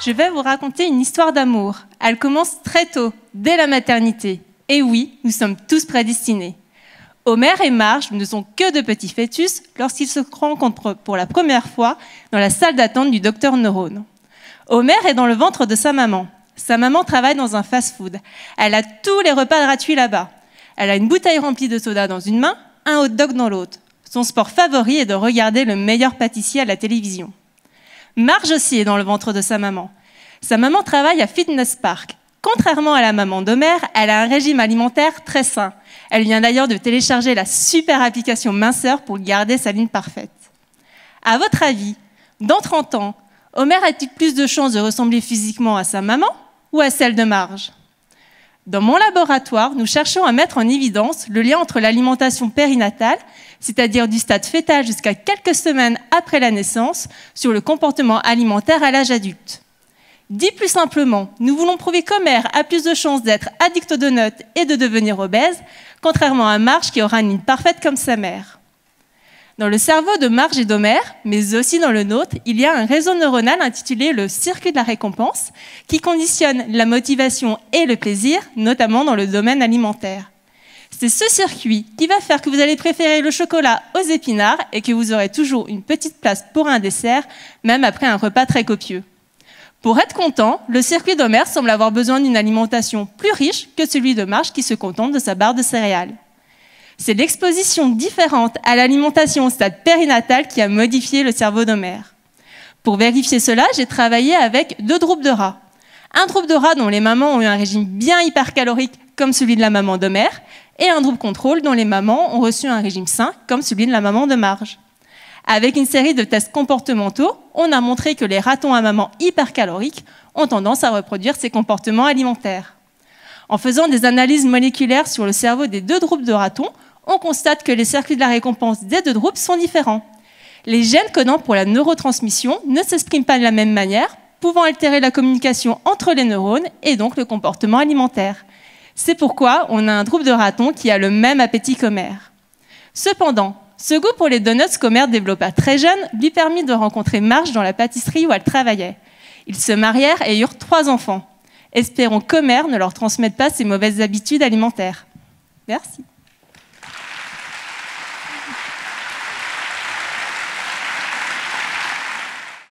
je vais vous raconter une histoire d'amour. Elle commence très tôt, dès la maternité. Et oui, nous sommes tous prédestinés. Homer et Marge ne sont que de petits fœtus lorsqu'ils se rencontrent pour la première fois dans la salle d'attente du docteur Neurone. Homer est dans le ventre de sa maman. Sa maman travaille dans un fast-food. Elle a tous les repas gratuits là-bas. Elle a une bouteille remplie de soda dans une main, un hot dog dans l'autre. Son sport favori est de regarder le meilleur pâtissier à la télévision. Marge aussi est dans le ventre de sa maman. Sa maman travaille à Fitness Park. Contrairement à la maman d'Homer, elle a un régime alimentaire très sain. Elle vient d'ailleurs de télécharger la super application Minceur pour garder sa ligne parfaite. À votre avis, dans 30 ans, Homer a-t-il plus de chances de ressembler physiquement à sa maman ou à celle de Marge Dans mon laboratoire, nous cherchons à mettre en évidence le lien entre l'alimentation périnatale, c'est-à-dire du stade fœtal jusqu'à quelques semaines après la naissance, sur le comportement alimentaire à l'âge adulte. Dit plus simplement, nous voulons prouver qu'Homer a plus de chances d'être addict au donuts et de devenir obèse, contrairement à Marge qui aura une ligne parfaite comme sa mère. Dans le cerveau de Marge et d'Homère, mais aussi dans le nôtre, il y a un réseau neuronal intitulé le circuit de la récompense, qui conditionne la motivation et le plaisir, notamment dans le domaine alimentaire. C'est ce circuit qui va faire que vous allez préférer le chocolat aux épinards et que vous aurez toujours une petite place pour un dessert, même après un repas très copieux. Pour être content, le circuit d'Homer semble avoir besoin d'une alimentation plus riche que celui de Marge qui se contente de sa barre de céréales. C'est l'exposition différente à l'alimentation au stade périnatal qui a modifié le cerveau d'Homère. Pour vérifier cela, j'ai travaillé avec deux groupes de rats. Un groupe de rats dont les mamans ont eu un régime bien hypercalorique comme celui de la maman d'Homère, et un groupe contrôle dont les mamans ont reçu un régime sain comme celui de la maman de Marge. Avec une série de tests comportementaux, on a montré que les ratons à maman hypercaloriques ont tendance à reproduire ces comportements alimentaires. En faisant des analyses moléculaires sur le cerveau des deux groupes de ratons, on constate que les circuits de la récompense des deux groupes sont différents. Les gènes codants pour la neurotransmission ne s'expriment pas de la même manière, pouvant altérer la communication entre les neurones et donc le comportement alimentaire. C'est pourquoi on a un groupe de ratons qui a le même appétit qu'Homère. Cependant, ce goût pour les donuts qu'Omer développa très jeune lui permit de rencontrer Marge dans la pâtisserie où elle travaillait. Ils se marièrent et eurent trois enfants. Espérons qu'Omer ne leur transmette pas ses mauvaises habitudes alimentaires. Merci.